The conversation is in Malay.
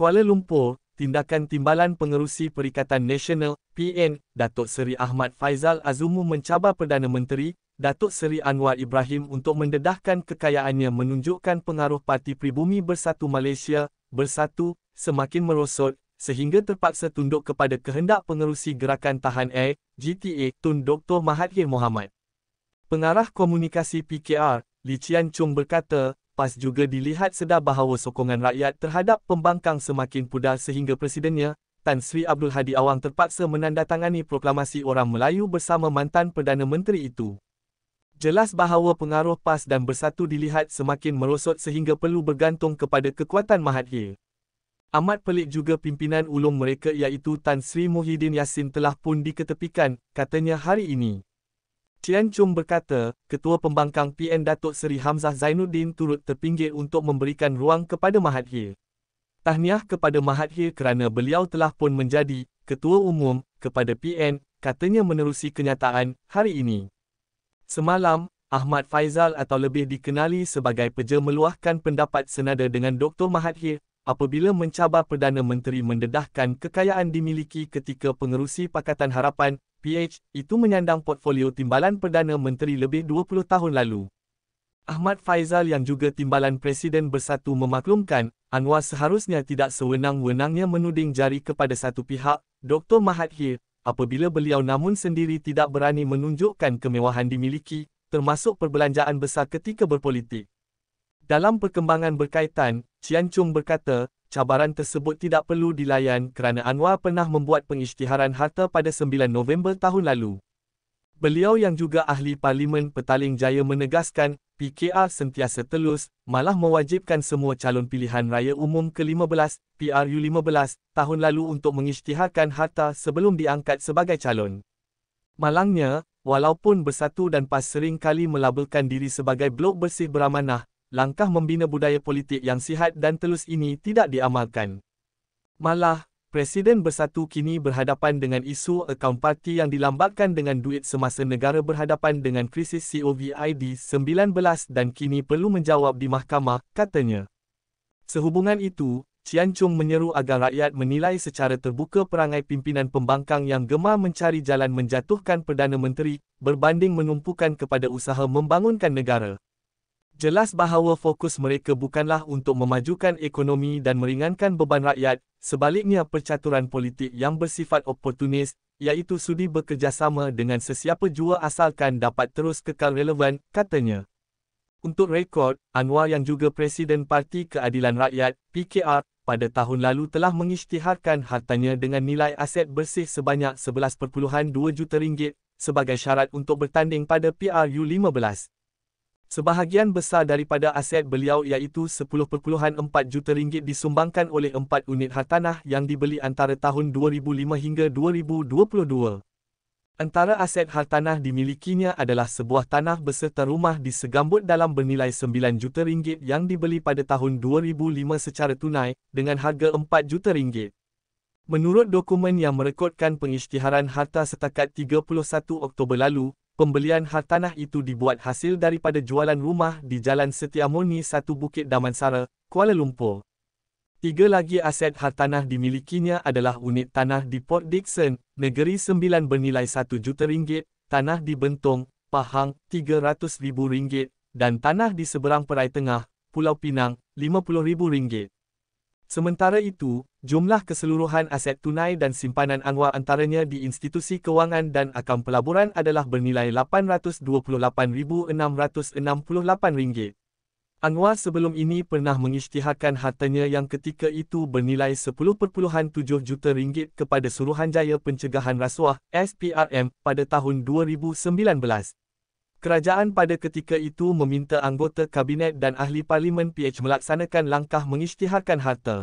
Kuala Lumpur, tindakan timbalan pengerusi Perikatan Nasional PN Datuk Seri Ahmad Faizal Azumu mencabar Perdana Menteri Datuk Seri Anwar Ibrahim untuk mendedahkan kekayaannya menunjukkan pengaruh Parti Pribumi Bersatu Malaysia Bersatu semakin merosot sehingga terpaksa tunduk kepada kehendak pengerusi Gerakan Tahan Air GTA Tun Dr Mahathir Mohamad. Pengarah Komunikasi PKR Li Chian Chung berkata, lepas juga dilihat sedar bahawa sokongan rakyat terhadap pembangkang semakin pudar sehingga presidennya, Tan Sri Abdul Hadi Awang terpaksa menandatangani proklamasi orang Melayu bersama mantan Perdana Menteri itu. Jelas bahawa pengaruh PAS dan Bersatu dilihat semakin merosot sehingga perlu bergantung kepada kekuatan Mahathir. Amat pelik juga pimpinan ulung mereka iaitu Tan Sri Muhyiddin Yassin telah pun diketepikan, katanya hari ini. Tian Chung berkata, Ketua Pembangkang PN Datuk Seri Hamzah Zainuddin turut terpinggir untuk memberikan ruang kepada Mahathir. Tahniah kepada Mahathir kerana beliau telah pun menjadi Ketua Umum kepada PN, katanya menerusi kenyataan hari ini. Semalam, Ahmad Faizal atau lebih dikenali sebagai peja meluahkan pendapat senada dengan Dr. Mahathir apabila mencabar Perdana Menteri mendedahkan kekayaan dimiliki ketika pengerusi Pakatan Harapan PH, itu menyandang portfolio timbalan Perdana Menteri lebih 20 tahun lalu. Ahmad Faizal yang juga timbalan Presiden Bersatu memaklumkan, Anwar seharusnya tidak sewenang-wenangnya menuding jari kepada satu pihak, Dr. Mahathir, apabila beliau namun sendiri tidak berani menunjukkan kemewahan dimiliki, termasuk perbelanjaan besar ketika berpolitik. Dalam perkembangan berkaitan, Cian Chung berkata, cabaran tersebut tidak perlu dilayan kerana Anwar pernah membuat pengisytiharan harta pada 9 November tahun lalu. Beliau yang juga ahli Parlimen Petaling Jaya menegaskan, PKR sentiasa telus, malah mewajibkan semua calon pilihan raya umum ke-15, PRU-15, tahun lalu untuk mengisytiharkan harta sebelum diangkat sebagai calon. Malangnya, walaupun Bersatu dan PAS sering kali melabelkan diri sebagai blok bersih beramanah, langkah membina budaya politik yang sihat dan telus ini tidak diamalkan. Malah, Presiden Bersatu kini berhadapan dengan isu akaun parti yang dilambatkan dengan duit semasa negara berhadapan dengan krisis COVID-19 dan kini perlu menjawab di mahkamah, katanya. Sehubungan itu, Cian Chung menyeru agar rakyat menilai secara terbuka perangai pimpinan pembangkang yang gemar mencari jalan menjatuhkan Perdana Menteri berbanding menumpukan kepada usaha membangunkan negara jelas bahawa fokus mereka bukanlah untuk memajukan ekonomi dan meringankan beban rakyat, sebaliknya percaturan politik yang bersifat oportunis, iaitu sudi bekerjasama dengan sesiapa jua asalkan dapat terus kekal relevan, katanya. Untuk rekod, Anwar yang juga Presiden Parti Keadilan Rakyat, PKR, pada tahun lalu telah mengisytiharkan hartanya dengan nilai aset bersih sebanyak 11.2 juta ringgit sebagai syarat untuk bertanding pada PRU 15. Sebahagian besar daripada aset beliau iaitu 10.4 juta ringgit disumbangkan oleh empat unit hartanah yang dibeli antara tahun 2005 hingga 2022. Antara aset hartanah dimilikinya adalah sebuah tanah beserta rumah di Segambut dalam bernilai 9 juta ringgit yang dibeli pada tahun 2005 secara tunai dengan harga 4 juta ringgit. Menurut dokumen yang merekodkan pengisytiharan harta setakat 31 Oktober lalu, Pembelian hartanah itu dibuat hasil daripada jualan rumah di Jalan Setiamoni 1 Bukit Damansara, Kuala Lumpur. Tiga lagi aset hartanah dimilikinya adalah unit tanah di Port Dickson, Negeri Sembilan bernilai satu juta, ringgit, tanah di Bentong, Pahang, tiga ratus ribu ringgit, dan tanah di seberang Perai Tengah, Pulau Pinang, lima puluh ribu ringgit. Sementara itu, jumlah keseluruhan aset tunai dan simpanan Anwar antaranya di institusi kewangan dan akaun pelaburan adalah bernilai RM828,668. Anwar sebelum ini pernah mengisytiharkan hartanya yang ketika itu bernilai RM10.7 juta ringgit kepada Suruhanjaya Pencegahan Rasuah, SPRM, pada tahun 2019. Kerajaan pada ketika itu meminta anggota kabinet dan ahli parlimen PH melaksanakan langkah mengisytiharkan harta.